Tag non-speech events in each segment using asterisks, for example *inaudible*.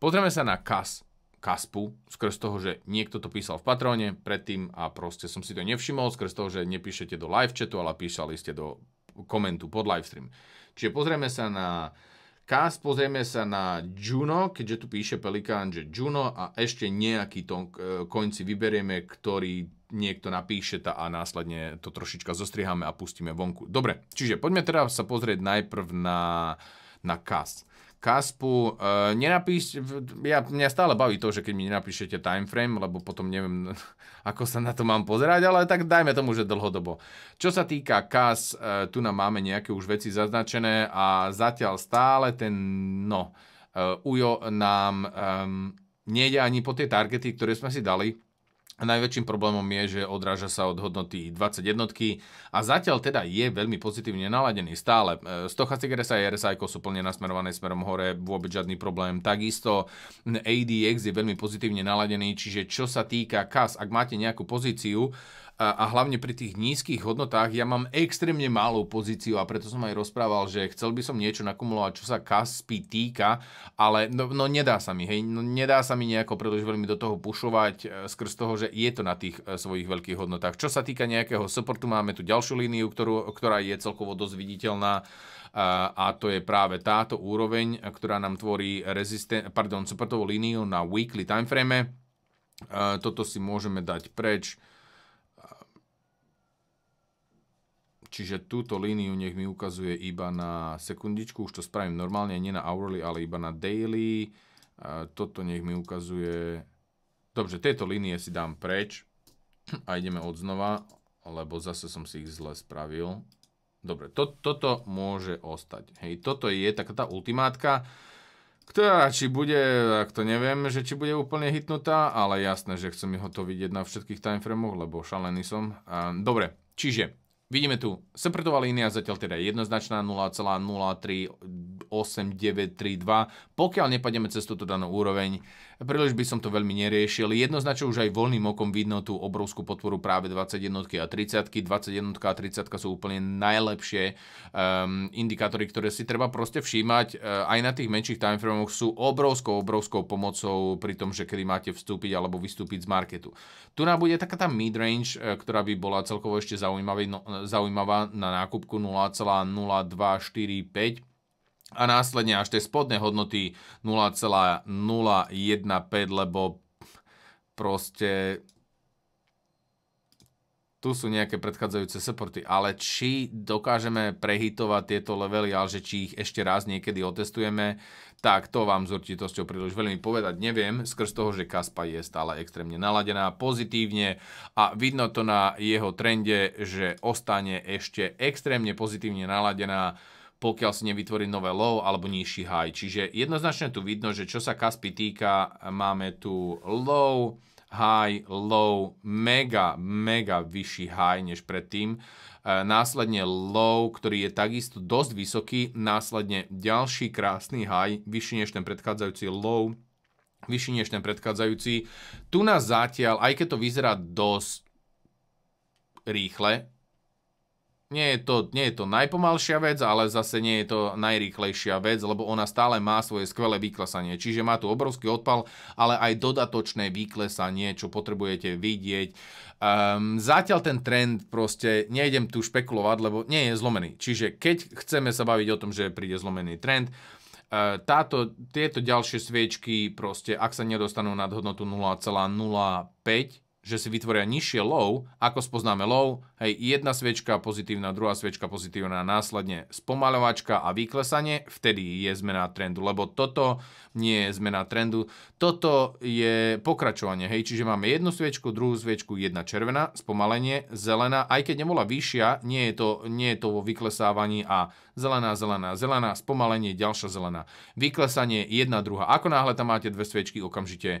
Pozrieme sa na kas, kaspu, skrz toho, že niekto to písal v Patróne predtým a proste som si to nevšimol, skres toho, že nepíšete do live chatu, ale písali ste do komentu pod livestream. Čiže pozrieme sa na Kas, pozrieme sa na Juno, keďže tu píše Pelikán, že Juno a ešte nejaký to e, konci vyberieme, ktorý niekto napíše a následne to trošička zostriháme a pustíme vonku. Dobre, čiže poďme teda sa pozrieť najprv na, na Kas. Kaspu, uh, nenapíš, ja, mňa stále baví to, že keď mi nenapíšete timeframe, lebo potom neviem, *laughs* ako sa na to mám pozerať, ale tak dajme tomu, že dlhodobo. Čo sa týka Kas, uh, tu nám máme nejaké už veci zaznačené a zatiaľ stále ten, no, uh, Ujo nám um, nejde ani po tie targety, ktoré sme si dali, Najväčším problémom je, že odráža sa od hodnoty jednotky a zatiaľ teda je veľmi pozitívne naladený stále. E, Stochastic RSI a RSI sú plne nasmerované smerom hore, vôbec žiadny problém. Takisto ADX je veľmi pozitívne naladený, čiže čo sa týka KAS, ak máte nejakú pozíciu, a, a hlavne pri tých nízkych hodnotách ja mám extrémne malú pozíciu a preto som aj rozprával, že chcel by som niečo nakumulovať, čo sa Kaspy týka, ale no, no nedá sa mi, hej, no nedá sa mi nejako pretože veľmi do toho pušovať e, skrz toho, že je to na tých e, svojich veľkých hodnotách. Čo sa týka nejakého supportu, máme tu ďalšiu líniu, ktorú, ktorá je celkovo dosť viditeľná a to je práve táto úroveň, ktorá nám tvorí resisten- pardon, supportovú líniu na weekly timeframe. E, toto si môžeme dať preč Čiže túto líniu nech mi ukazuje iba na sekundičku, už to spravím normálne, nie na hourly, ale iba na daily. Toto nech mi ukazuje... Dobre, tieto línie si dám preč a ideme od znova, lebo zase som si ich zle spravil. Dobre, to, toto môže ostať. Hej, toto je taká tá ultimátka, ktorá či bude, ak to neviem, že či bude úplne hitnutá, ale jasné, že chcem ho to vidieť na všetkých timeframoch, lebo šalený som. Dobre, čiže Vidíme tu, sepretová línia zatiaľ teda jednoznačná 0,038932. Pokiaľ nepademe cez túto danú úroveň, príliš by som to veľmi neriešil. Jednoznačne už aj voľným okom vidno tú obrovskú podporu práve 21 a 30. 21 a 30 sú úplne najlepšie um, indikátory, ktoré si treba proste všímať. Ehm, aj na tých menších timeframoch sú obrovskou, obrovskou pomocou pri tom, že kedy máte vstúpiť alebo vystúpiť z marketu. Tu nám bude taká tá midrange, ehm, ktorá by bola celkovo ešte zaujímavá. no, zaujímavá na nákupku 0,0245 a následne až tie spodné hodnoty 0,015, lebo proste tu sú nejaké predchádzajúce supporty, ale či dokážeme prehitovať tieto levely, ale že či ich ešte raz niekedy otestujeme, tak to vám s určitosťou príliš veľmi povedať neviem, skrz toho, že Kaspa je stále extrémne naladená pozitívne a vidno to na jeho trende, že ostane ešte extrémne pozitívne naladená pokiaľ si nevytvorí nové low alebo nižší high. Čiže jednoznačne tu vidno, že čo sa kaspi týka, máme tu low, high, low, mega, mega vyšší high než predtým. E, následne low, ktorý je takisto dosť vysoký, následne ďalší krásny high, vyšší než ten predchádzajúci low, vyšší než ten predchádzajúci. Tu nás zatiaľ, aj keď to vyzerá dosť rýchle, nie je, to, nie je to najpomalšia vec, ale zase nie je to najrýchlejšia vec, lebo ona stále má svoje skvelé vyklesanie. Čiže má tu obrovský odpal, ale aj dodatočné vyklesanie, čo potrebujete vidieť. Um, zatiaľ ten trend proste, nejdem tu špekulovať, lebo nie je zlomený. Čiže keď chceme sa baviť o tom, že príde zlomený trend, e, táto, tieto ďalšie sviečky proste, ak sa nedostanú nad hodnotu 0,05, že si vytvoria nižšie low, ako spoznáme low, Hej, jedna sviečka pozitívna, druhá sviečka pozitívna, následne spomalovačka a vyklesanie, vtedy je zmena trendu, lebo toto nie je zmena trendu, toto je pokračovanie, hej, čiže máme jednu sviečku, druhú sviečku, jedna červená, spomalenie, zelená, aj keď nebola vyššia, nie je to, nie je to vo vyklesávaní a zelená, zelená, zelená, spomalenie, ďalšia zelená, vyklesanie, jedna, druhá. Ako náhle tam máte dve sviečky, okamžite e,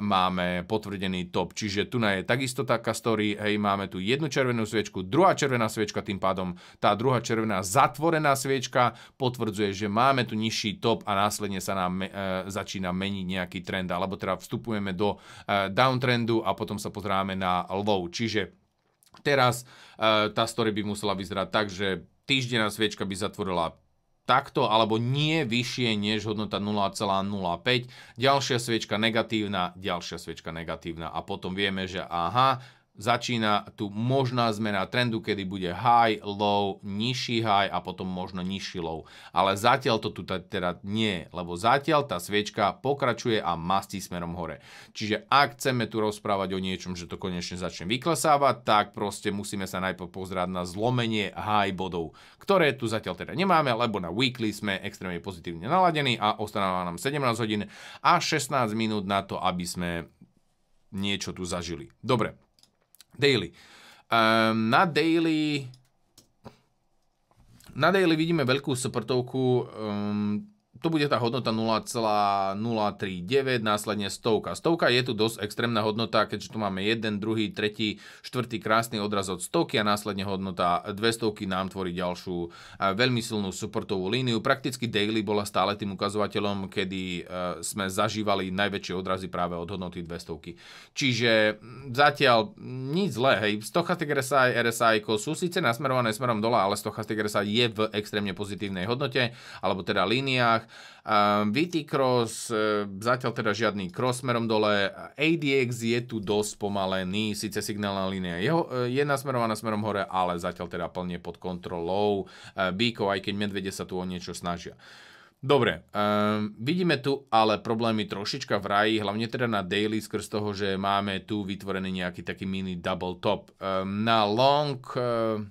máme potvrdený top, čiže tu je takisto taká story, hej, máme tu jednu červenú sviečku, druhá červená sviečka, tým pádom tá druhá červená zatvorená sviečka potvrdzuje, že máme tu nižší top a následne sa nám e, začína meniť nejaký trend, alebo teda vstupujeme do e, downtrendu a potom sa pozráme na low. Čiže teraz e, tá story by musela vyzerať tak, že týždená sviečka by zatvorila takto alebo nie vyššie než hodnota 0,05. Ďalšia sviečka negatívna, ďalšia sviečka negatívna a potom vieme, že aha, začína tu možná zmena trendu, kedy bude high, low, nižší high a potom možno nižší low. Ale zatiaľ to tu teda nie, lebo zatiaľ tá sviečka pokračuje a mastí smerom hore. Čiže ak chceme tu rozprávať o niečom, že to konečne začne vyklesávať, tak proste musíme sa najprv pozerať na zlomenie high bodov, ktoré tu zatiaľ teda nemáme, lebo na weekly sme extrémne pozitívne naladení a ostanáva nám 17 hodín a 16 minút na to, aby sme niečo tu zažili. Dobre, Daily. Um, na Daily... Na Daily vidíme veľkú supportovku, um, ehm, to bude tá hodnota 0,039, následne stovka. Stovka je tu dosť extrémna hodnota, keďže tu máme jeden, druhý, tretí, štvrtý krásny odraz od stovky a následne hodnota stovky nám tvorí ďalšiu eh, veľmi silnú supportovú líniu. Prakticky daily bola stále tým ukazovateľom, kedy eh, sme zažívali najväčšie odrazy práve od hodnoty stovky. Čiže mm, zatiaľ nič zlé, hej. Stochastic RSI, RSI sú síce nasmerované smerom dole, ale Stochastic RSI je v extrémne pozitívnej hodnote, alebo teda líniách. VT Cross, e, zatiaľ teda žiadny cross smerom dole. ADX je tu dosť pomalený, síce signálna línia je, e, je nasmerovaná smerom hore, ale zatiaľ teda plne pod kontrolou. E, Bíkov, aj keď medvede sa tu o niečo snažia. Dobre, um, vidíme tu ale problémy trošička v raji, hlavne teda na daily skrz toho, že máme tu vytvorený nejaký taký mini double top. Um, na long... Uh,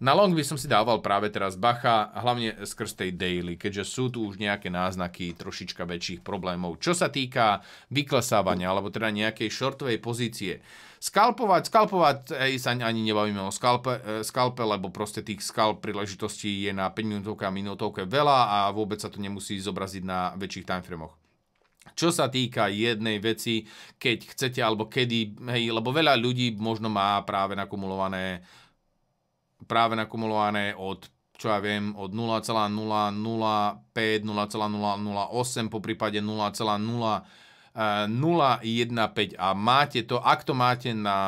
na long by som si dával práve teraz bacha, hlavne skrz tej daily, keďže sú tu už nejaké náznaky trošička väčších problémov. Čo sa týka vyklesávania, alebo teda nejakej shortovej pozície. Skalpovať, skalpovať, ej, sa ani nebavíme o skalpe, e, skalpe, lebo proste tých skalp príležitostí je na 5 minútovke a minútovke veľa a vôbec sa to nemusí zobraziť na väčších timeframoch. Čo sa týka jednej veci, keď chcete alebo kedy, hej, lebo veľa ľudí možno má práve nakumulované práve nakumulované od čo ja viem, od 0,005, 0,008, po prípade 0,0015 eh, a máte to, ak to máte na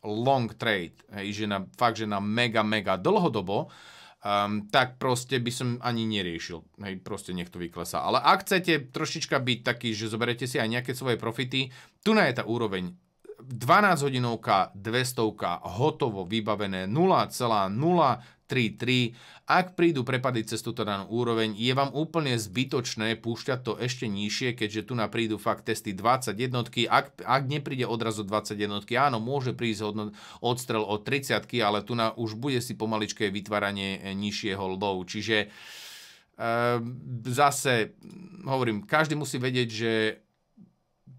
long trade, hej, že na, fakt, že na mega, mega dlhodobo, um, tak proste by som ani neriešil. Hej, proste nech to vyklesá. Ale ak chcete trošička byť taký, že zoberete si aj nejaké svoje profity, tu na je tá úroveň 12 hodinovka, 200, hotovo, vybavené 0,033. Ak prídu prepady cez túto danú úroveň, je vám úplne zbytočné púšťať to ešte nižšie, keďže tu prídu fakt testy 20 jednotky. Ak, ak nepríde odrazu 20 jednotky, áno, môže prísť odno, odstrel od 30, ale tu na, už bude si pomaličké vytváranie e, nižšieho lbov. Čiže e, zase, hovorím, každý musí vedieť, že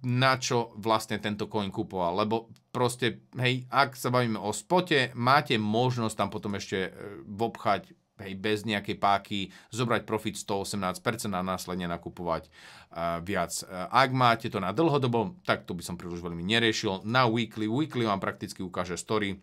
na čo vlastne tento coin kupoval. Lebo proste, hej, ak sa bavíme o spote, máte možnosť tam potom ešte e, obchať hej, bez nejakej páky, zobrať profit 118% a následne nakupovať uh, viac. E, ak máte to na dlhodobo, tak to by som príliš veľmi neriešil. Na weekly, weekly vám prakticky ukáže story,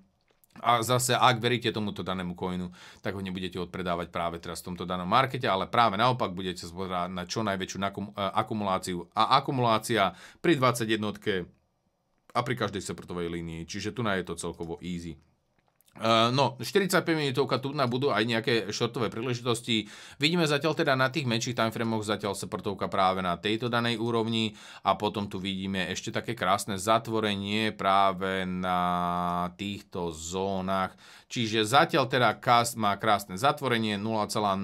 a zase, ak veríte tomuto danému coinu, tak ho nebudete odpredávať práve teraz v tomto danom markete, ale práve naopak budete zbozrať na čo najväčšiu e, akumuláciu. A akumulácia pri 21 a pri každej seportovej línii. Čiže tu na je to celkovo easy. Eh, no, 45 minútovka tu na budú aj nejaké šortové príležitosti. Vidíme zatiaľ teda na tých menších timeframoch, zatiaľ sa prtovka práve na tejto danej úrovni a potom tu vidíme ešte také krásne zatvorenie práve na týchto zónach. Čiže zatiaľ teda cast má krásne zatvorenie 0,045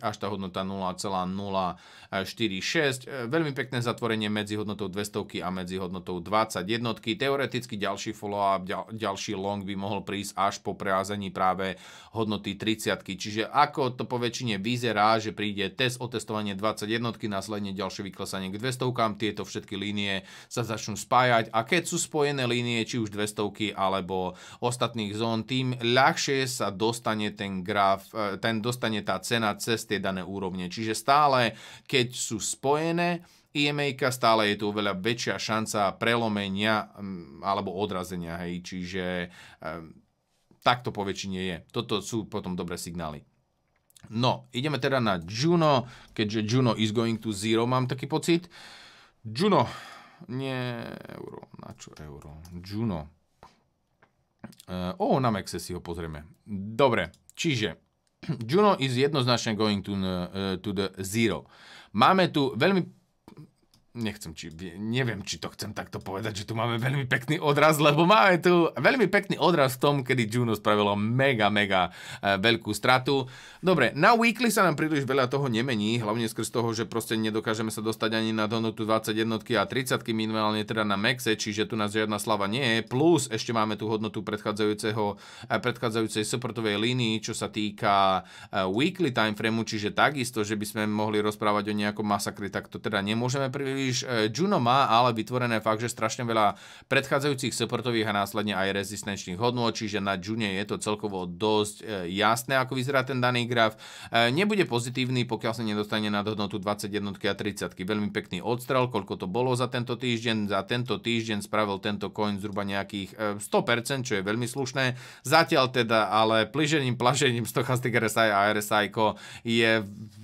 až tá hodnota 0,046. Eh, veľmi pekné zatvorenie medzi hodnotou 200 a medzi hodnotou 21. Teoreticky ďalší follow-up, ďal, ďalší long by mohol prísť až po preázení práve hodnoty 30. Čiže ako to po väčšine vyzerá, že príde test o otestovanie 21, následne ďalšie vyklesanie k 200, tieto všetky línie sa začnú spájať a keď sú spojené línie, či už 200 alebo ostatných zón, tým ľahšie sa dostane ten graf, e, ten dostane tá cena cez tie dané úrovne. Čiže stále, keď sú spojené, EMA stále je tu oveľa väčšia šanca prelomenia alebo odrazenia. Hej. Čiže e, tak to po väčšine je. Toto sú potom dobré signály. No, ideme teda na Juno, keďže Juno is going to zero, mám taký pocit. Juno, nie euro, na čo euro? Juno. Uh, o, na Maxe si ho pozrieme. Dobre, čiže *clears throat* Juno is jednoznačne going to, uh, to the zero. Máme tu veľmi nechcem, či, neviem, či to chcem takto povedať, že tu máme veľmi pekný odraz, lebo máme tu veľmi pekný odraz v tom, kedy Juno spravilo mega, mega e, veľkú stratu. Dobre, na weekly sa nám príliš veľa toho nemení, hlavne skrz toho, že proste nedokážeme sa dostať ani na donutu 21 a 30 minimálne teda na Maxe, čiže tu nás žiadna slava nie je. Plus ešte máme tu hodnotu predchádzajúceho, e, predchádzajúcej supportovej línii, čo sa týka e, weekly timeframeu, čiže takisto, že by sme mohli rozprávať o nejakom masakri, tak to teda nemôžeme príliš príliš e, Juno má ale vytvorené fakt, že strašne veľa predchádzajúcich supportových a následne aj rezistenčných hodnú, čiže na Juno je to celkovo dosť e, jasné, ako vyzerá ten daný graf. E, nebude pozitívny, pokiaľ sa nedostane na hodnotu 21 a 30. Veľmi pekný odstrel, koľko to bolo za tento týždeň. Za tento týždeň spravil tento coin zhruba nejakých 100%, čo je veľmi slušné. Zatiaľ teda ale plížením plažením Stochastic RSI a RSI je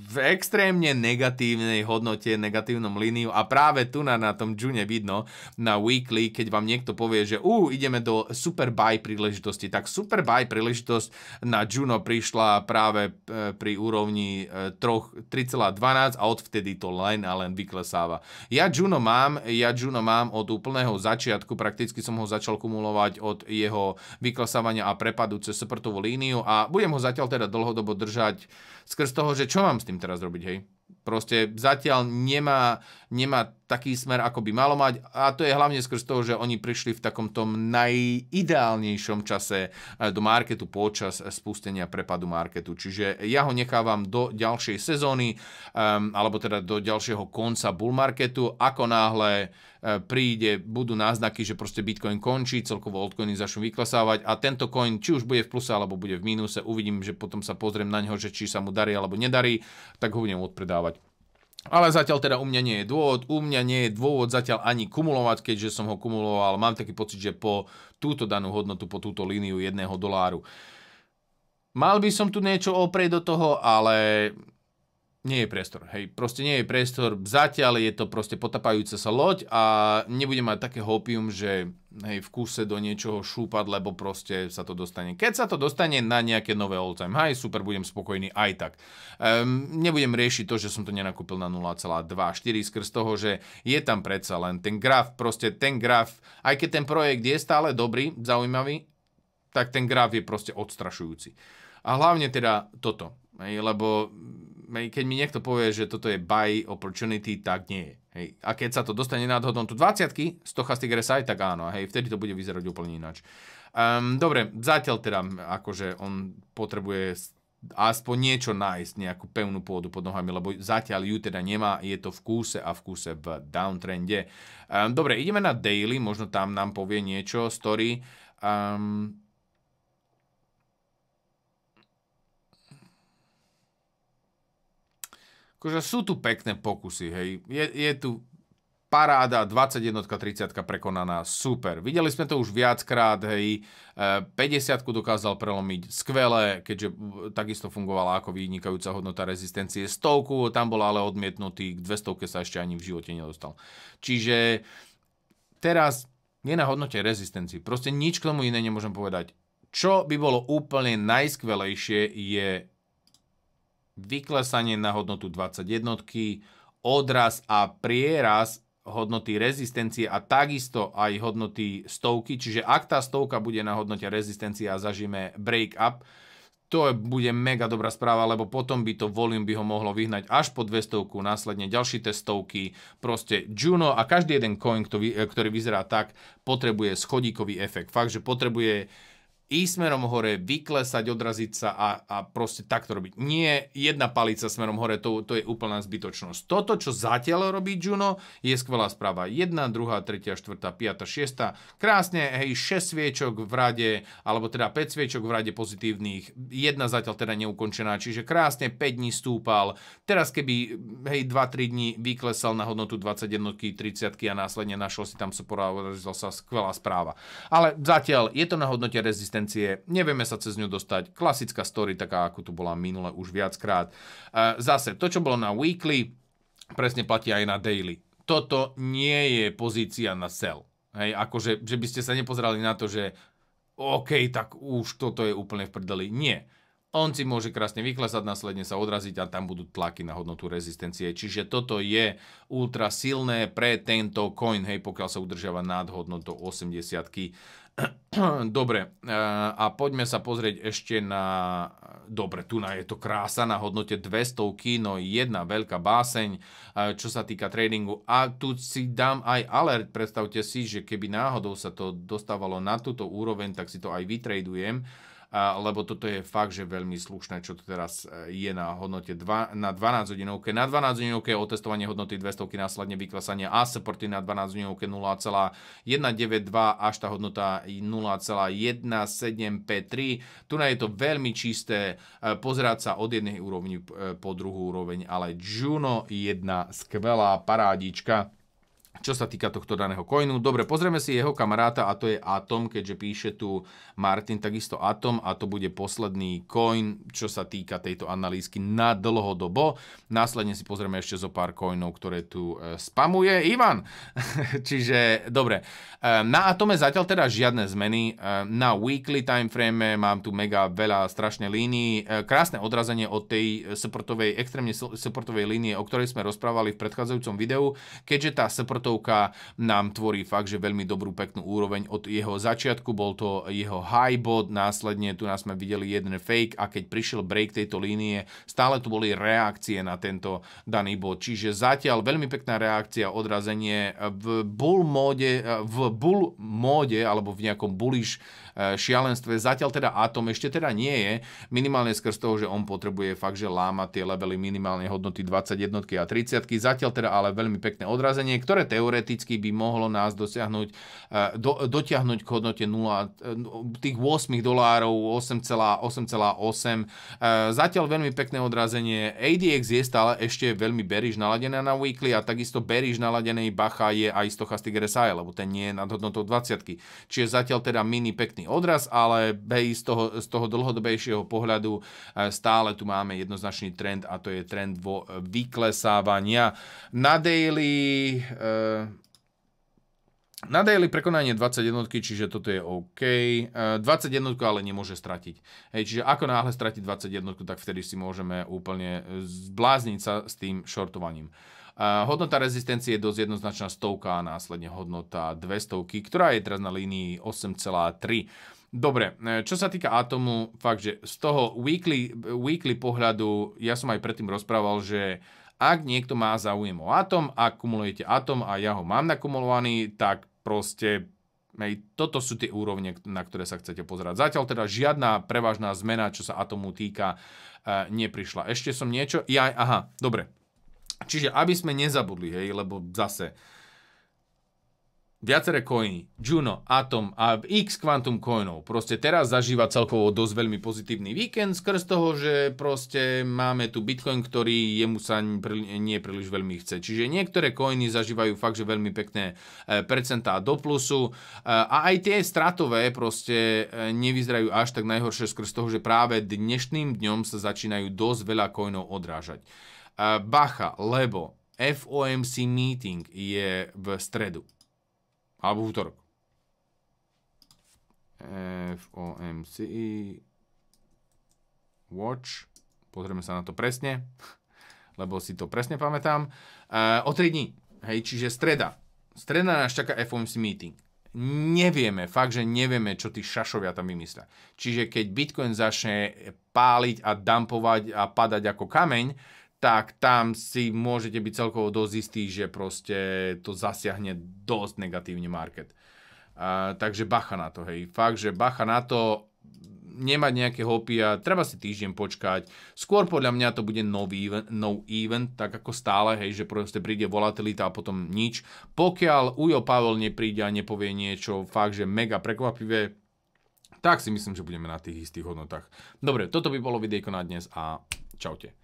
v extrémne negatívnej hodnote, negatívnom líniu a práve tu na, na tom June vidno na weekly, keď vám niekto povie, že ú, ideme do super buy príležitosti, tak super buy príležitosť na Juno prišla práve e, pri úrovni 3,12 e, a odvtedy to len a len vyklesáva. Ja Juno mám, ja Juno mám od úplného začiatku, prakticky som ho začal kumulovať od jeho vyklesávania a prepadu cez sprtovú líniu a budem ho zatiaľ teda dlhodobo držať skrz toho, že čo mám s tým teraz robiť, hej. Proste zatiaľ nemá, nemá taký smer, ako by malo mať. A to je hlavne skrz toho, že oni prišli v takom tom najideálnejšom čase e, do marketu počas spustenia prepadu marketu. Čiže ja ho nechávam do ďalšej sezóny, um, alebo teda do ďalšieho konca bull marketu. Ako náhle e, príde, budú náznaky, že proste Bitcoin končí, celkovo altcoiny začnú vyklesávať a tento coin, či už bude v pluse alebo bude v mínuse, uvidím, že potom sa pozriem na neho, že či sa mu darí alebo nedarí, tak ho budem odpredávať. Ale zatiaľ teda u mňa nie je dôvod. U mňa nie je dôvod zatiaľ ani kumulovať, keďže som ho kumuloval. Mám taký pocit, že po túto danú hodnotu, po túto líniu jedného doláru. Mal by som tu niečo oprieť do toho, ale nie je priestor, hej, proste nie je priestor, zatiaľ je to proste potapajúca sa loď a nebude mať také hopium, že hej, v kuse do niečoho šúpať, lebo proste sa to dostane. Keď sa to dostane na nejaké nové all time high, super, budem spokojný aj tak. Um, nebudem riešiť to, že som to nenakúpil na 0,24 skrz toho, že je tam predsa len ten graf, proste ten graf, aj keď ten projekt je stále dobrý, zaujímavý, tak ten graf je proste odstrašujúci. A hlavne teda toto, hej, lebo keď mi niekto povie, že toto je buy opportunity, tak nie je. Hej. A keď sa to dostane nad hodnotu 20 stochastic RSI, tak áno, hej, vtedy to bude vyzerať úplne ináč. Um, dobre, zatiaľ teda, akože on potrebuje aspoň niečo nájsť, nejakú pevnú pôdu pod nohami, lebo zatiaľ ju teda nemá, je to v kúse a v kúse v downtrende. Um, dobre, ideme na daily, možno tam nám povie niečo, story. Um, akože sú tu pekné pokusy, hej. Je, je tu paráda, 21, 30 prekonaná, super. Videli sme to už viackrát, hej, 50 e, dokázal prelomiť, skvelé, keďže takisto fungovala ako vynikajúca hodnota rezistencie. Stovku tam bol ale odmietnutý, k 200 sa ešte ani v živote nedostal. Čiže teraz nie na hodnote rezistencii. Proste nič k tomu iné nemôžem povedať. Čo by bolo úplne najskvelejšie je vyklesanie na hodnotu 21, odraz a prieraz hodnoty rezistencie a takisto aj hodnoty stovky. Čiže ak tá stovka bude na hodnote rezistencie a zažijeme break up, to bude mega dobrá správa, lebo potom by to volume by ho mohlo vyhnať až po 200, následne ďalší testovky, proste Juno a každý jeden coin, ktorý vyzerá tak, potrebuje schodíkový efekt. Fakt, že potrebuje ísť smerom hore, vyklesať, odraziť sa a, a proste takto robiť. Nie jedna palica smerom hore, to, to je úplná zbytočnosť. Toto, čo zatiaľ robí Juno, je skvelá správa. Jedna, druhá, tretia, štvrtá, piata, šiesta. Krásne, hej, šesť sviečok v rade, alebo teda 5 sviečok v rade pozitívnych. Jedna zatiaľ teda neukončená, čiže krásne 5 dní stúpal. Teraz keby, hej, 2-3 dní vyklesal na hodnotu 21, 30 a následne našiel si tam supora, sa skvelá správa. Ale zatiaľ je to na hodnote rezistencie existencie, nevieme sa cez ňu dostať. Klasická story, taká ako tu bola minule už viackrát. E, zase, to, čo bolo na weekly, presne platí aj na daily. Toto nie je pozícia na sell. Hej, akože, že by ste sa nepozerali na to, že OK, tak už toto je úplne v prdeli. Nie. On si môže krásne vyklesať, následne sa odraziť a tam budú tlaky na hodnotu rezistencie. Čiže toto je ultra silné pre tento coin, hej, pokiaľ sa udržiava nad hodnotou 80 *clears throat* Dobre, eh, a poďme sa pozrieť ešte na... Dobre, tu je to krása na hodnote 200, no jedna veľká báseň, eh, čo sa týka tradingu. A tu si dám aj alert, predstavte si, že keby náhodou sa to dostávalo na túto úroveň, tak si to aj vytradujem lebo toto je fakt, že veľmi slušné, čo to teraz e, je na hodnote dva, na 12 hodinovke. Na 12 hodinovke je otestovanie hodnoty 200, následne vyklasanie a supporty na 12 hodinovke 0,192 až tá hodnota 0,1753. Tu na je to veľmi čisté e, pozerať sa od jednej úrovni e, po druhú úroveň, ale Juno 1 skvelá parádička čo sa týka tohto daného coinu. Dobre, pozrieme si jeho kamaráta a to je Atom, keďže píše tu Martin, takisto Atom a to bude posledný coin, čo sa týka tejto analýzky na dlhodobo. Následne si pozrieme ešte zo pár coinov, ktoré tu e, spamuje Ivan. *laughs* Čiže, dobre, e, na Atome zatiaľ teda žiadne zmeny. E, na weekly timeframe mám tu mega veľa strašne línií. Krásne odrazenie od tej supportovej, extrémne supportovej línie, o ktorej sme rozprávali v predchádzajúcom videu, keďže tá support štvrtovka nám tvorí fakt, že veľmi dobrú peknú úroveň od jeho začiatku, bol to jeho high bod, následne tu nás sme videli jeden fake a keď prišiel break tejto línie, stále tu boli reakcie na tento daný bod. Čiže zatiaľ veľmi pekná reakcia, odrazenie v bull móde, v bull móde alebo v nejakom bullish E, šialenstve. Zatiaľ teda Atom ešte teda nie je, minimálne skrz toho, že on potrebuje fakt, že láma tie levely minimálne hodnoty 21 a 30. Zatiaľ teda ale veľmi pekné odrazenie, ktoré teoreticky by mohlo nás dosiahnuť, e, do, dotiahnuť k hodnote 0, e, no, tých 8 dolárov, 8,8. Zatiaľ veľmi pekné odrazenie. ADX je stále ešte veľmi beríž naladená na weekly a takisto beríž naladenej Bacha je aj stochastic RSI, lebo ten nie je nad hodnotou 20. Čiže zatiaľ teda mini pekný odraz, ale hej, z, toho, z toho dlhodobejšieho pohľadu e, stále tu máme jednoznačný trend a to je trend vo e, vyklesávania. Na daily... E, na daily prekonanie 21, čiže toto je OK. 21 ale nemôže stratiť. Hej, čiže ako náhle stratiť 21, tak vtedy si môžeme úplne zblázniť sa s tým šortovaním. Hodnota rezistencie je dosť jednoznačná stovka a následne hodnota 200, ktorá je teraz na línii 8,3. Dobre, e, čo sa týka atomu, fakt, že z toho weekly, weekly pohľadu, ja som aj predtým rozprával, že ak niekto má záujem o atom, ak kumulujete atom a ja ho mám nakumulovaný, tak proste Hej, toto sú tie úrovne, na ktoré sa chcete pozerať. Zatiaľ teda žiadna prevažná zmena, čo sa atomu týka, e, neprišla. Ešte som niečo... Ja, aha, dobre. Čiže aby sme nezabudli, hej, lebo zase viaceré coiny, Juno, Atom a x kvantum coinov, proste teraz zažíva celkovo dosť veľmi pozitívny víkend skrz toho, že proste máme tu Bitcoin, ktorý jemu sa nie príliš veľmi chce. Čiže niektoré coiny zažívajú fakt, že veľmi pekné e, percentá do plusu e, a aj tie stratové proste e, nevyzerajú až tak najhoršie skrz toho, že práve dnešným dňom sa začínajú dosť veľa coinov odrážať bacha, lebo FOMC meeting je v stredu. Alebo v útorok. FOMC watch. Pozrieme sa na to presne, lebo si to presne pamätám. O 3 dní. Hej, čiže streda. Streda nás čaká FOMC meeting. Nevieme, fakt, že nevieme, čo tí šašovia tam vymyslia. Čiže keď Bitcoin začne páliť a dumpovať a padať ako kameň, tak tam si môžete byť celkovo dosť istí, že proste to zasiahne dosť negatívne market. Uh, takže bacha na to, hej. Fakt, že bacha na to, nemať nejaké hopy a treba si týždeň počkať. Skôr podľa mňa to bude nový event, no event, tak ako stále, hej, že proste príde volatilita a potom nič. Pokiaľ Ujo Pavel nepríde a nepovie niečo fakt, že mega prekvapivé, tak si myslím, že budeme na tých istých hodnotách. Dobre, toto by bolo videjko na dnes a čaute.